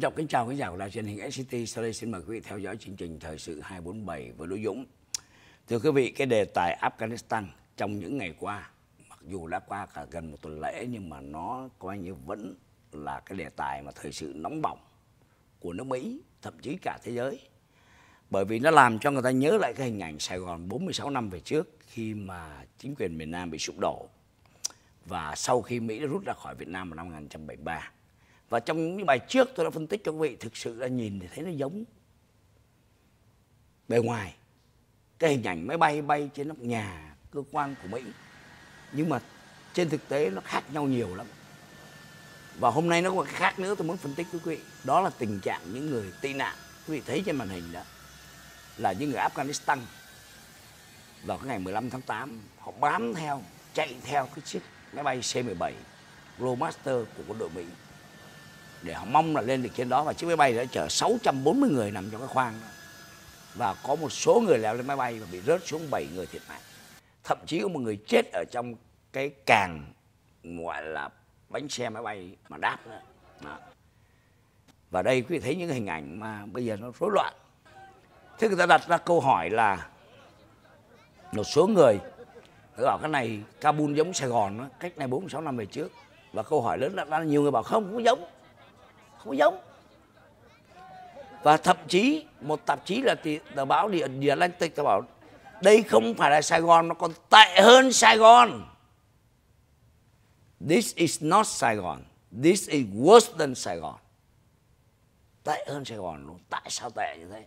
Trân trọng kính chào quý giả của đài truyền hình SCT. Sau đây xin mời quý vị theo dõi chương trình Thời sự 247 với Lũ Dũng. Thưa quý vị, cái đề tài Afghanistan trong những ngày qua, mặc dù đã qua cả gần một tuần lễ nhưng mà nó coi như vẫn là cái đề tài mà thời sự nóng bỏng của nước Mỹ, thậm chí cả thế giới. Bởi vì nó làm cho người ta nhớ lại cái hình ảnh Sài Gòn 46 năm về trước khi mà chính quyền miền Nam bị sụp đổ và sau khi Mỹ đã rút ra khỏi Việt Nam vào năm 1973 và trong những bài trước tôi đã phân tích cho quý vị thực sự là nhìn thì thấy nó giống bề ngoài cái hình ảnh máy bay bay trên nóc nhà cơ quan của mỹ nhưng mà trên thực tế nó khác nhau nhiều lắm và hôm nay nó còn khác nữa tôi muốn phân tích với quý vị đó là tình trạng những người tị nạn quý vị thấy trên màn hình đó là những người afghanistan vào cái ngày 15 tháng 8 họ bám theo chạy theo cái chiếc máy bay C-17 Globemaster của quân đội Mỹ để họ mong là lên được trên đó và chiếc máy bay đã chở 640 người nằm trong cái khoang đó. và có một số người leo lên máy bay và bị rớt xuống 7 người thiệt mạng thậm chí có một người chết ở trong cái càng gọi là bánh xe máy bay mà đáp đó. đó. và đây quý vị thấy những hình ảnh mà bây giờ nó rối loạn thế người ta đặt ra câu hỏi là một số người người bảo cái này Kabul giống Sài Gòn đó, cách này 46 năm về trước và câu hỏi lớn là, là nhiều người bảo không cũng giống không giống và thậm chí một tạp chí là tờ báo địa địa lan Atlantic tờ báo đây không phải là Sài Gòn nó còn tệ hơn Sài Gòn this is not Sài Gòn this is worse than Sài Gòn tệ hơn Sài Gòn luôn tại sao tệ như thế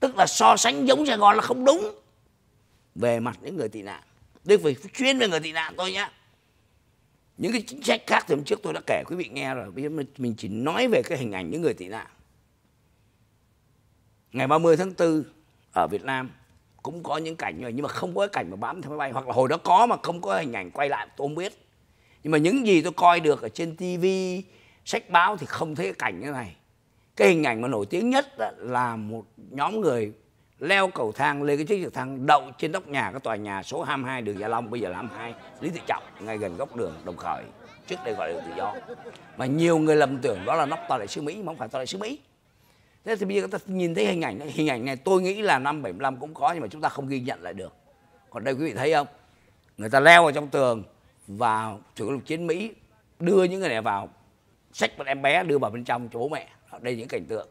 tức là so sánh giống Sài Gòn là không đúng về mặt những người tị nạn đây phải chuyên về người tị nạn thôi nhé những cái chính sách khác thì hôm trước tôi đã kể quý vị nghe rồi bây giờ mình chỉ nói về cái hình ảnh những người tị nạn ngày 30 tháng 4 ở Việt Nam cũng có những cảnh rồi nhưng mà không có cái cảnh mà bám theo máy bay hoặc là hồi đó có mà không có hình ảnh quay lại tôi không biết nhưng mà những gì tôi coi được ở trên TV sách báo thì không thấy cái cảnh như này cái hình ảnh mà nổi tiếng nhất là một nhóm người leo cầu thang lên cái chiếc trực thăng đậu trên nóc nhà cái tòa nhà số 22 đường Gia Long bây giờ là 22 Lý Tự Trọng ngay gần góc đường Đồng Khởi trước đây gọi là tự do mà nhiều người lầm tưởng đó là nóc tòa đại sứ Mỹ mà không phải tòa đại sứ Mỹ thế thì bây giờ chúng ta nhìn thấy hình ảnh này hình ảnh này tôi nghĩ là năm 75 cũng có nhưng mà chúng ta không ghi nhận lại được còn đây quý vị thấy không người ta leo vào trong tường và chủ lục chiến Mỹ đưa những người này vào sách một em bé đưa vào bên trong cho bố mẹ đây là những cảnh tượng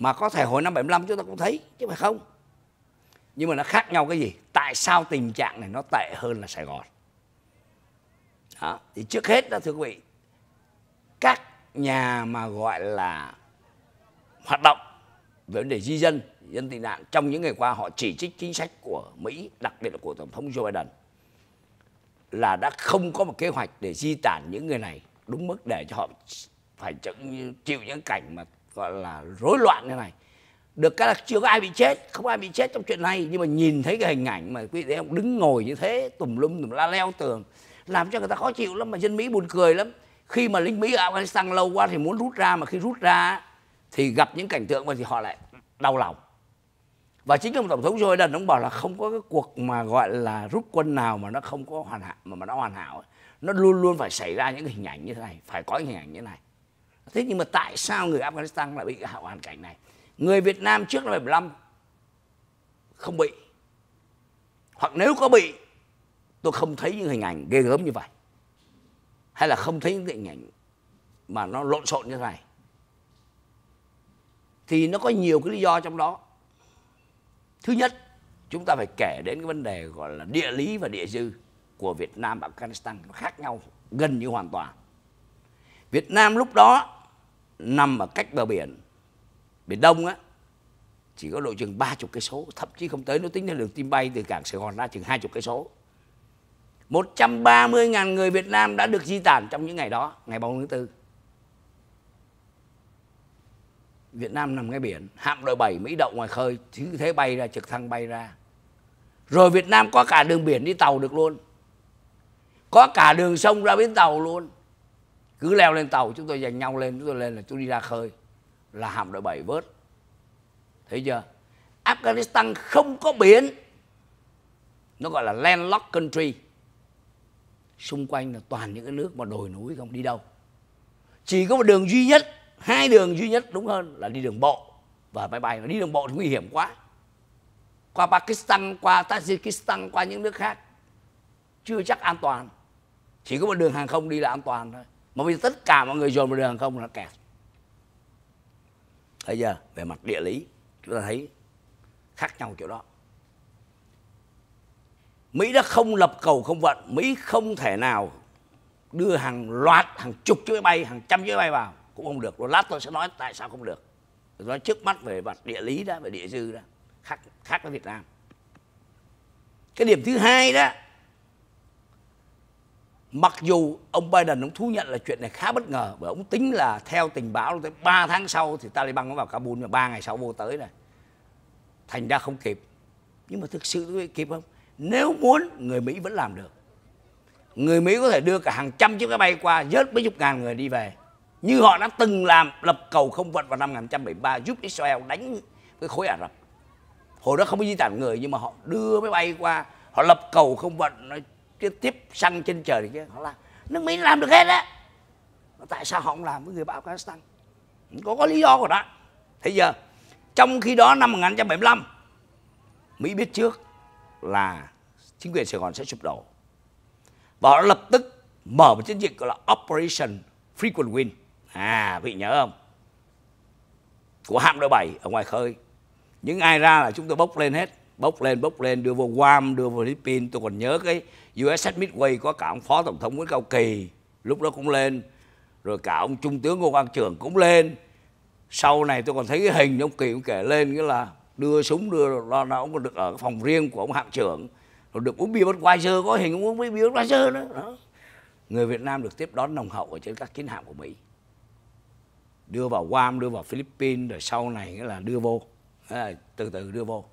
mà có thể hồi năm 75 chúng ta cũng thấy chứ phải không nhưng mà nó khác nhau cái gì tại sao tình trạng này nó tệ hơn là Sài Gòn đó. thì trước hết đó thưa quý vị các nhà mà gọi là hoạt động về vấn đề di dân dân tị nạn trong những ngày qua họ chỉ trích chính sách của Mỹ đặc biệt là của tổng thống Joe Biden là đã không có một kế hoạch để di tản những người này đúng mức để cho họ phải chịu những cảnh mà gọi là rối loạn như này được cái là chưa có ai bị chết không ai bị chết trong chuyện này nhưng mà nhìn thấy cái hình ảnh mà quý vị thấy ông đứng ngồi như thế tùm lum tùm la leo tường làm cho người ta khó chịu lắm mà dân mỹ buồn cười lắm khi mà lính mỹ ở afghanistan lâu quá thì muốn rút ra mà khi rút ra thì gặp những cảnh tượng mà thì họ lại đau lòng và chính ông tổng thống joe biden ông bảo là không có cái cuộc mà gọi là rút quân nào mà nó không có hoàn hảo mà, mà nó hoàn hảo nó luôn luôn phải xảy ra những hình ảnh như thế này phải có những hình ảnh như thế này thế nhưng mà tại sao người Afghanistan lại bị hạ hoàn cảnh này người Việt Nam trước năm 75 không bị hoặc nếu có bị tôi không thấy những hình ảnh ghê gớm như vậy hay là không thấy những hình ảnh mà nó lộn xộn như thế này thì nó có nhiều cái lý do trong đó thứ nhất chúng ta phải kể đến cái vấn đề gọi là địa lý và địa dư của Việt Nam và Afghanistan nó khác nhau gần như hoàn toàn Việt Nam lúc đó nằm ở cách bờ biển biển đông á chỉ có độ chừng 30 cây số thậm chí không tới nó tính ra đường tim bay từ cảng Sài Gòn ra chừng 20 cây số 130.000 người Việt Nam đã được di tản trong những ngày đó ngày 30 tháng 4 Việt Nam nằm ngay biển hạm đội 7 Mỹ động ngoài khơi cứ thế bay ra trực thăng bay ra rồi Việt Nam có cả đường biển đi tàu được luôn có cả đường sông ra bến tàu luôn cứ leo lên tàu chúng tôi giành nhau lên chúng tôi lên là chúng tôi đi ra khơi là hạm đội 7 vớt thấy chưa Afghanistan không có biển nó gọi là landlocked country xung quanh là toàn những cái nước mà đồi núi không đi đâu chỉ có một đường duy nhất hai đường duy nhất đúng hơn là đi đường bộ và máy bay mà đi đường bộ thì nguy hiểm quá qua Pakistan qua Tajikistan qua những nước khác chưa chắc an toàn chỉ có một đường hàng không đi là an toàn thôi mà bây giờ tất cả mọi người dồn vào đường hàng không là kẹt thấy giờ về mặt địa lý chúng ta thấy khác nhau chỗ đó mỹ đã không lập cầu không vận mỹ không thể nào đưa hàng loạt hàng chục chiếc máy bay hàng trăm chiếc máy bay vào cũng không được lát tôi sẽ nói tại sao không được tôi nói trước mắt về mặt địa lý đó về địa dư đó khác khác với việt nam cái điểm thứ hai đó Mặc dù ông Biden ông thú nhận là chuyện này khá bất ngờ bởi ông tính là theo tình báo tới 3 tháng sau thì Taliban nó vào Kabul và 3 ngày sau vô tới này. Thành ra không kịp. Nhưng mà thực sự có kịp không? Nếu muốn người Mỹ vẫn làm được. Người Mỹ có thể đưa cả hàng trăm chiếc máy bay qua dớt mấy chục ngàn người đi về. Như họ đã từng làm lập cầu không vận vào năm 1973 giúp Israel đánh với khối Ả Rập. Hồi đó không có di tản người nhưng mà họ đưa máy bay qua, họ lập cầu không vận, nó cái tiếp xăng trên trời kia họ làm nước mỹ làm được hết á tại sao họ không làm với người bạn afghanistan có có lý do của đó thế giờ trong khi đó năm 1975 mỹ biết trước là chính quyền sài gòn sẽ sụp đổ và họ lập tức mở một chiến dịch gọi là operation frequent wind à vị nhớ không của hạm đội 7 ở ngoài khơi những ai ra là chúng tôi bốc lên hết bốc lên bốc lên đưa vô Guam đưa vào Philippines tôi còn nhớ cái USS Midway có cả ông phó tổng thống Nguyễn Cao Kỳ lúc đó cũng lên rồi cả ông trung tướng Ngô Quang Trường cũng lên sau này tôi còn thấy cái hình ông Kỳ cũng kể lên nghĩa là đưa súng đưa lo nó cũng được ở phòng riêng của ông hạm trưởng rồi được uống bia bất quay sơ có hình uống bia bất quay sơ nữa đó người Việt Nam được tiếp đón nồng hậu ở trên các chiến hạm của Mỹ đưa vào Guam đưa vào Philippines rồi sau này nghĩa là đưa vô từ từ đưa vô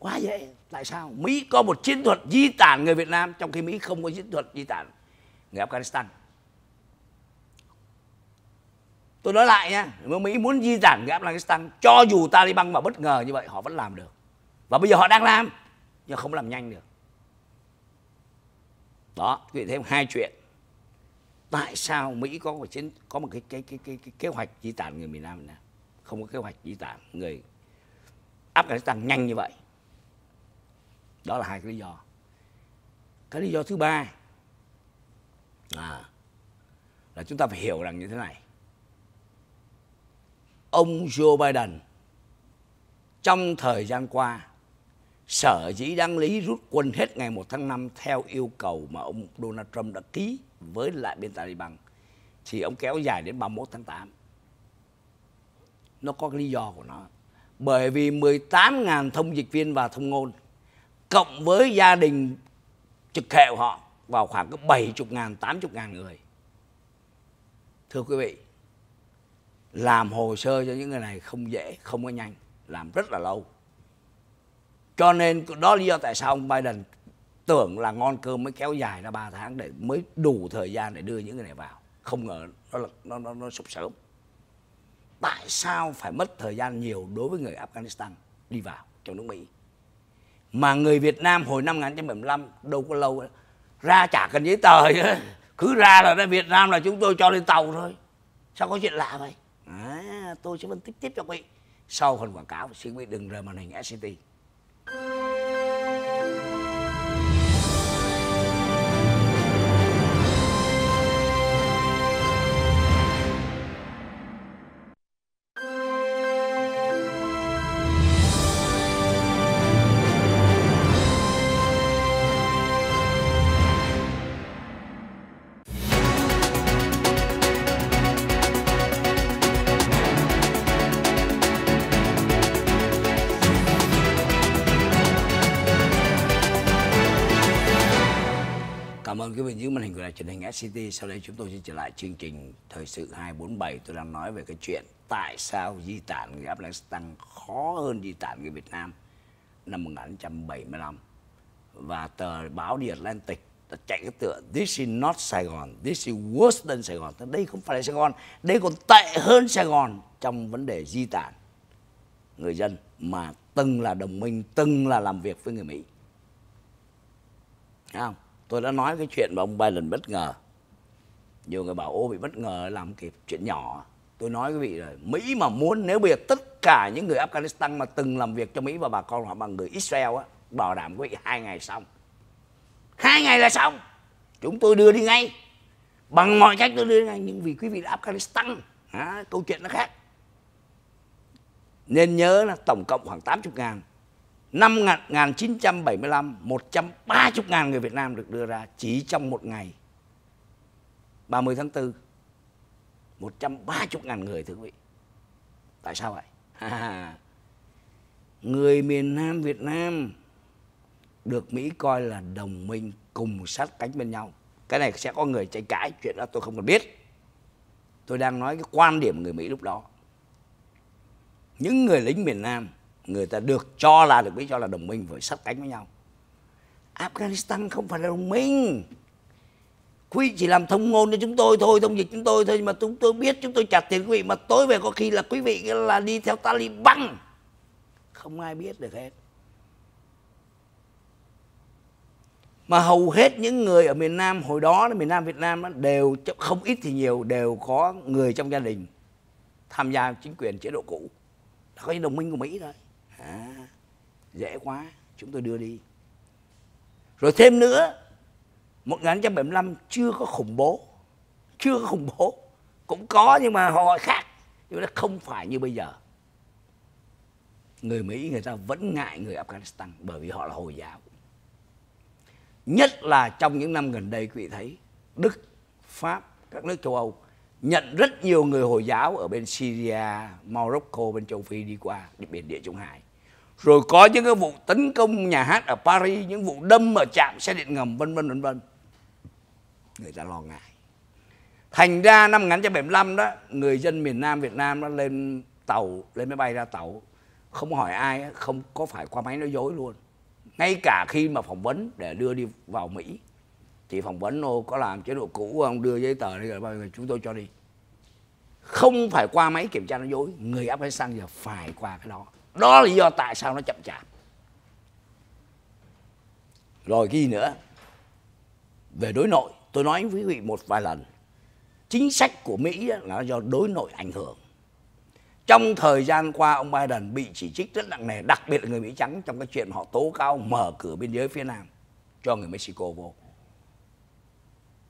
quá dễ tại sao mỹ có một chiến thuật di tản người việt nam trong khi mỹ không có chiến thuật di tản người afghanistan tôi nói lại nha nếu mỹ muốn di tản người afghanistan cho dù taliban mà bất ngờ như vậy họ vẫn làm được và bây giờ họ đang làm nhưng không làm nhanh được đó quý vị thêm hai chuyện tại sao mỹ có một chiến có một cái cái cái cái, cái kế hoạch di tản người miền nam này không có kế hoạch di tản người afghanistan nhanh như vậy đó là hai cái lý do cái lý do thứ ba à, là chúng ta phải hiểu rằng như thế này ông Joe Biden trong thời gian qua sở dĩ đăng lý rút quân hết ngày 1 tháng 5 theo yêu cầu mà ông Donald Trump đã ký với lại bên Taliban thì ông kéo dài đến 31 tháng 8. Nó có cái lý do của nó. Bởi vì 18.000 thông dịch viên và thông ngôn cộng với gia đình trực hệ của họ vào khoảng 70 ngàn, 80 ngàn người. Thưa quý vị, làm hồ sơ cho những người này không dễ, không có nhanh, làm rất là lâu. Cho nên đó lý do tại sao ông Biden tưởng là ngon cơm mới kéo dài ra 3 tháng để mới đủ thời gian để đưa những người này vào. Không ngờ nó nó nó, nó sụp sớm. Tại sao phải mất thời gian nhiều đối với người Afghanistan đi vào trong nước Mỹ? mà người Việt Nam hồi năm 1975 đâu có lâu ra chả cần giấy tờ gì cứ ra là ra Việt Nam là chúng tôi cho lên tàu thôi sao có chuyện lạ vậy à, tôi sẽ phân tích tiếp cho quý sau phần quảng cáo xin quý đừng rời màn hình SCT người là truyền hình SCT sau đây chúng tôi sẽ trở lại chương trình thời sự 247 tôi đang nói về cái chuyện tại sao di tản người Afghanistan khó hơn di tản người Việt Nam năm 1975 và tờ báo The Atlantic đã chạy cái tựa This is not Sài Gòn, this is worse than Sài Gòn. Đây không phải là Sài Gòn, đây còn tệ hơn Sài Gòn trong vấn đề di tản người dân mà từng là đồng minh, từng là làm việc với người Mỹ. Thấy không? tôi đã nói cái chuyện mà ông Biden bất ngờ nhiều người bảo ô bị bất ngờ làm kịp chuyện nhỏ tôi nói quý vị rồi Mỹ mà muốn nếu bây giờ tất cả những người Afghanistan mà từng làm việc cho Mỹ và bà con họ bằng người Israel á bảo đảm quý vị hai ngày xong hai ngày là xong chúng tôi đưa đi ngay bằng mọi cách tôi đưa đi ngay nhưng vì quý vị là Afghanistan à, câu chuyện nó khác nên nhớ là tổng cộng khoảng 80 ngàn Năm 1975, 130 ngàn người Việt Nam được đưa ra chỉ trong một ngày. 30 tháng 4, 130 ngàn người thưa quý vị. Tại sao vậy? người miền Nam Việt Nam được Mỹ coi là đồng minh cùng sát cánh bên nhau. Cái này sẽ có người tranh cãi, chuyện đó tôi không cần biết. Tôi đang nói cái quan điểm người Mỹ lúc đó. Những người lính miền Nam người ta được cho là được biết cho là đồng minh với sắp cánh với nhau Afghanistan không phải là đồng minh quý chỉ làm thông ngôn cho chúng tôi thôi thông dịch chúng tôi thôi nhưng mà chúng tôi biết chúng tôi trả tiền quý vị mà tối về có khi là quý vị là đi theo Taliban không ai biết được hết mà hầu hết những người ở miền Nam hồi đó miền Nam Việt Nam đều không ít thì nhiều đều có người trong gia đình tham gia chính quyền chế độ cũ đó có những đồng minh của Mỹ thôi à, dễ quá chúng tôi đưa đi rồi thêm nữa 1975 chưa có khủng bố chưa có khủng bố cũng có nhưng mà họ khác nhưng nó không phải như bây giờ người Mỹ người ta vẫn ngại người Afghanistan bởi vì họ là Hồi giáo nhất là trong những năm gần đây quý vị thấy Đức Pháp các nước châu Âu nhận rất nhiều người Hồi giáo ở bên Syria, Morocco, bên châu Phi đi qua bên địa Trung Hải rồi có những cái vụ tấn công nhà hát ở Paris những vụ đâm ở trạm xe điện ngầm vân vân vân vân người ta lo ngại thành ra năm 1975 đó người dân miền Nam Việt Nam nó lên tàu lên máy bay ra tàu không hỏi ai không có phải qua máy nói dối luôn ngay cả khi mà phỏng vấn để đưa đi vào Mỹ thì phỏng vấn ô có làm chế độ cũ ông đưa giấy tờ đi rồi bao chúng tôi cho đi không phải qua máy kiểm tra nói dối người Afghanistan giờ phải qua cái đó đó là lý do tại sao nó chậm chạp rồi cái gì nữa về đối nội tôi nói với quý vị một vài lần chính sách của mỹ là do đối nội ảnh hưởng trong thời gian qua ông biden bị chỉ trích rất nặng nề đặc biệt là người mỹ trắng trong cái chuyện họ tố cáo mở cửa biên giới phía nam cho người mexico vô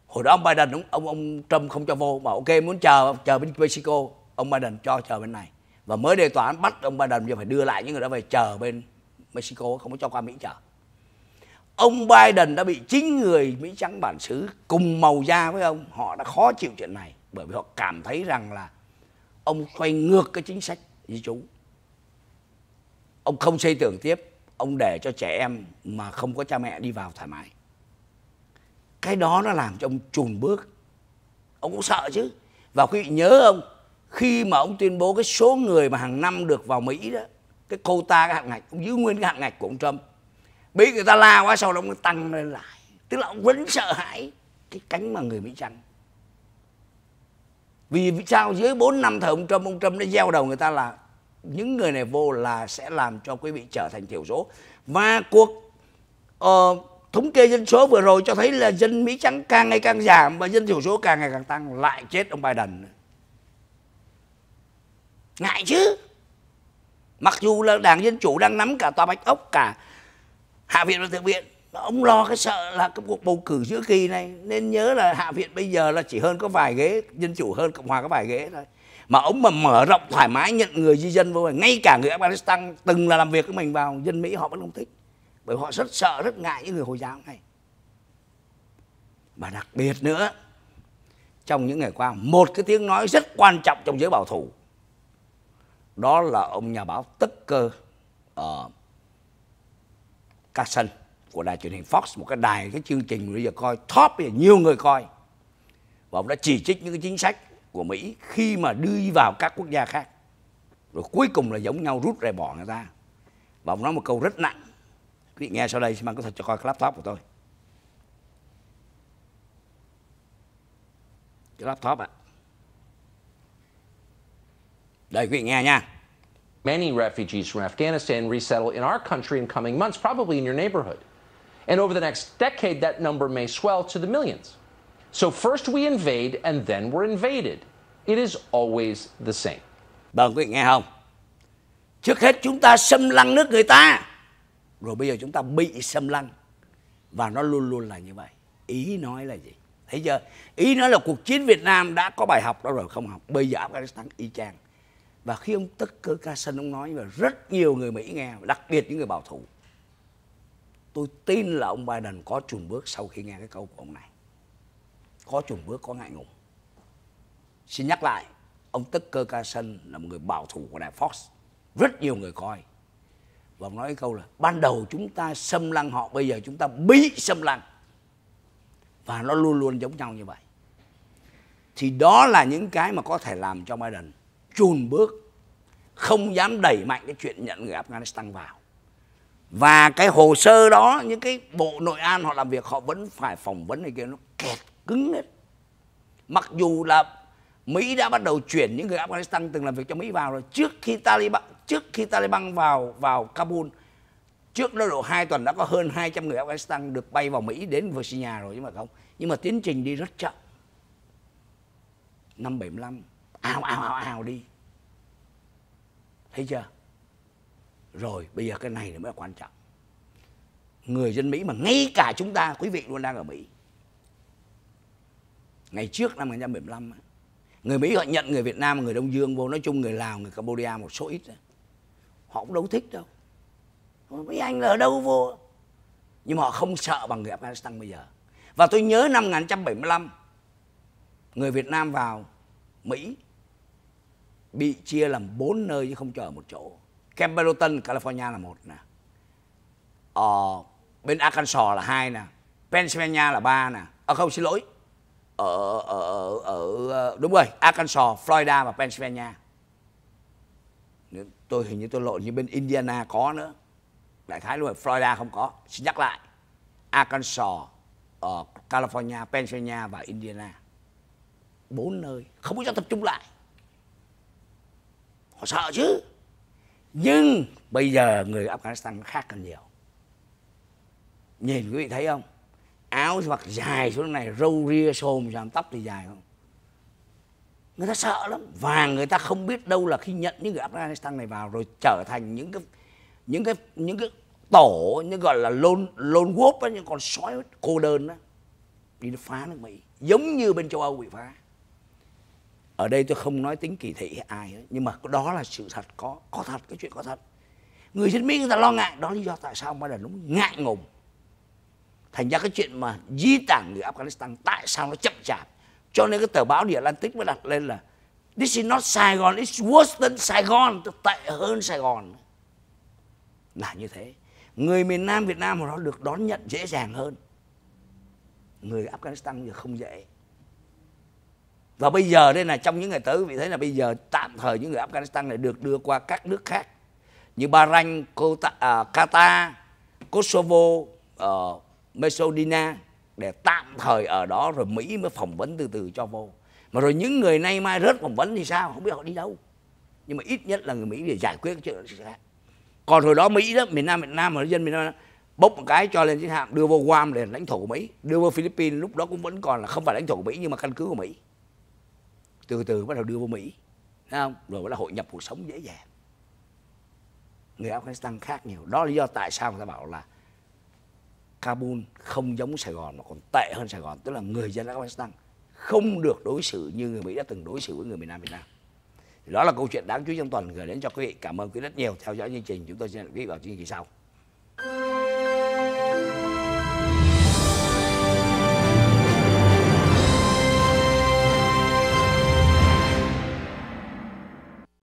hồi đó ông biden đúng ông, ông trump không cho vô mà ok muốn chờ chờ bên mexico ông biden cho chờ bên này và mới đây tòa án bắt ông Biden giờ phải đưa lại những người đó về chờ bên Mexico không có cho qua Mỹ chờ ông Biden đã bị chính người Mỹ trắng bản xứ cùng màu da với ông họ đã khó chịu chuyện này bởi vì họ cảm thấy rằng là ông xoay ngược cái chính sách di trú ông không xây tưởng tiếp ông để cho trẻ em mà không có cha mẹ đi vào thoải mái cái đó nó làm cho ông chùn bước ông cũng sợ chứ và quý vị nhớ không khi mà ông tuyên bố cái số người mà hàng năm được vào Mỹ đó cái quota cái hạn ngạch ông giữ nguyên cái hạn ngạch của ông Trump bị người ta la quá sau đó ông tăng lên lại tức là ông vẫn sợ hãi cái cánh mà người Mỹ trắng vì sao dưới 4 năm thời ông Trump ông Trump đã gieo đầu người ta là những người này vô là sẽ làm cho quý vị trở thành thiểu số và cuộc uh, thống kê dân số vừa rồi cho thấy là dân Mỹ trắng càng ngày càng giảm và dân thiểu số càng ngày càng tăng lại chết ông Biden nữa ngại chứ mặc dù là đảng dân chủ đang nắm cả tòa bạch ốc cả hạ viện và thượng viện ông lo cái sợ là cái cuộc bầu cử giữa kỳ này nên nhớ là hạ viện bây giờ là chỉ hơn có vài ghế dân chủ hơn cộng hòa có vài ghế thôi mà ông mà mở rộng thoải mái nhận người di dân vô ngay cả người afghanistan từng là làm việc với mình vào dân mỹ họ vẫn không thích bởi họ rất sợ rất ngại những người hồi giáo này và đặc biệt nữa trong những ngày qua một cái tiếng nói rất quan trọng trong giới bảo thủ đó là ông nhà báo Tất Cơ uh, ờ, Carson của đài truyền hình Fox một cái đài cái chương trình bây giờ coi top bây giờ nhiều người coi và ông đã chỉ trích những cái chính sách của Mỹ khi mà đưa vào các quốc gia khác rồi cuối cùng là giống nhau rút rè bỏ người ta và ông nói một câu rất nặng quý vị nghe sau đây xin mang có thật cho coi cái laptop của tôi cái laptop ạ à. Đây quý vị nghe nha. Many refugees from Afghanistan resettle in our country in coming months, probably in your neighborhood. And over the next decade, that number may swell to the millions. So first we invade and then we're invaded. It is always the same. Vâng, quý vị nghe không? Trước hết chúng ta xâm lăng nước người ta. Rồi bây giờ chúng ta bị xâm lăng. Và nó luôn luôn là như vậy. Ý nói là gì? Thấy chưa? Ý nói là cuộc chiến Việt Nam đã có bài học đó rồi không học. Bây giờ Afghanistan y chang và khi ông tất cơ ca sân ông nói và rất nhiều người mỹ nghe đặc biệt những người bảo thủ tôi tin là ông biden có chùn bước sau khi nghe cái câu của ông này có chùn bước có ngại ngùng xin nhắc lại ông tất cơ ca sân là một người bảo thủ của đài fox rất nhiều người coi và ông nói cái câu là ban đầu chúng ta xâm lăng họ bây giờ chúng ta bị xâm lăng và nó luôn luôn giống nhau như vậy thì đó là những cái mà có thể làm cho biden chùn bước không dám đẩy mạnh cái chuyện nhận người Afghanistan vào và cái hồ sơ đó những cái bộ nội an họ làm việc họ vẫn phải phỏng vấn này kia nó kẹt cứng hết mặc dù là Mỹ đã bắt đầu chuyển những người Afghanistan từng làm việc cho Mỹ vào rồi trước khi Taliban trước khi Taliban vào vào Kabul trước đó độ 2 tuần đã có hơn 200 người Afghanistan được bay vào Mỹ đến Virginia rồi nhưng mà không nhưng mà tiến trình đi rất chậm năm 75 ào ào ào ào đi thấy chưa rồi bây giờ cái này mới là quan trọng người dân mỹ mà ngay cả chúng ta quý vị luôn đang ở mỹ ngày trước năm 1975 người mỹ họ nhận người việt nam người đông dương vô nói chung người lào người cambodia một số ít họ cũng đâu thích đâu mấy anh ở đâu vô nhưng mà họ không sợ bằng người afghanistan bây giờ và tôi nhớ năm 1975 người việt nam vào mỹ bị chia làm bốn nơi chứ không cho ở một chỗ. Camp California là một nè. Ở ờ, bên Arkansas là hai nè. Pennsylvania là ba nè. À không xin lỗi. Ở ở ở ờ, đúng rồi, Arkansas, Florida và Pennsylvania. Tôi hình như tôi lộn như bên Indiana có nữa. Đại khái luôn Florida không có. Xin nhắc lại. Arkansas, ở California, Pennsylvania và Indiana. Bốn nơi, không có cho tập trung lại họ sợ chứ nhưng bây giờ người afghanistan khác hơn nhiều nhìn quý vị thấy không áo mặc dài xuống này râu ria xồm làm tóc thì dài không người ta sợ lắm và người ta không biết đâu là khi nhận những người afghanistan này vào rồi trở thành những cái những cái những cái tổ như gọi là lone lone wolf những con sói cô đơn đó đi phá nước mỹ giống như bên châu âu bị phá ở đây tôi không nói tính kỳ thị ai nhưng mà đó là sự thật có có thật cái chuyện có thật người dân mỹ người ta lo ngại đó lý do tại sao ông Biden nó ngại ngùng thành ra cái chuyện mà di tản người Afghanistan tại sao nó chậm chạp cho nên cái tờ báo The Atlantic mới đặt lên là This is not Saigon, it's worse than Saigon, tức tệ hơn Sài Gòn. Là như thế. Người miền Nam Việt Nam mà nó được đón nhận dễ dàng hơn. Người Afghanistan thì không dễ và bây giờ đây là trong những ngày tới vị thấy là bây giờ tạm thời những người Afghanistan này được đưa qua các nước khác như Bahrain, à, Qatar, Kosovo, uh, Macedonia để tạm thời ở đó rồi Mỹ mới phỏng vấn từ từ cho vô. Mà rồi những người nay mai rớt phỏng vấn thì sao? Không biết họ đi đâu. Nhưng mà ít nhất là người Mỹ để giải quyết cái chuyện đó. Còn hồi đó Mỹ đó, miền Nam miền Nam mà dân miền Nam bốc một cái cho lên chiến hạm đưa vô Guam để lãnh thổ của Mỹ, đưa vô Philippines lúc đó cũng vẫn còn là không phải lãnh thổ của Mỹ nhưng mà căn cứ của Mỹ từ từ bắt đầu đưa vào Mỹ không? rồi bắt đầu hội nhập cuộc sống dễ dàng người Afghanistan khác nhiều đó là lý do tại sao người ta bảo là Kabul không giống Sài Gòn mà còn tệ hơn Sài Gòn tức là người dân Afghanistan không được đối xử như người Mỹ đã từng đối xử với người miền Nam Việt Nam đó là câu chuyện đáng chú ý trong tuần gửi đến cho quý vị cảm ơn quý vị rất nhiều theo dõi chương trình chúng tôi sẽ ghi vào chương trình sau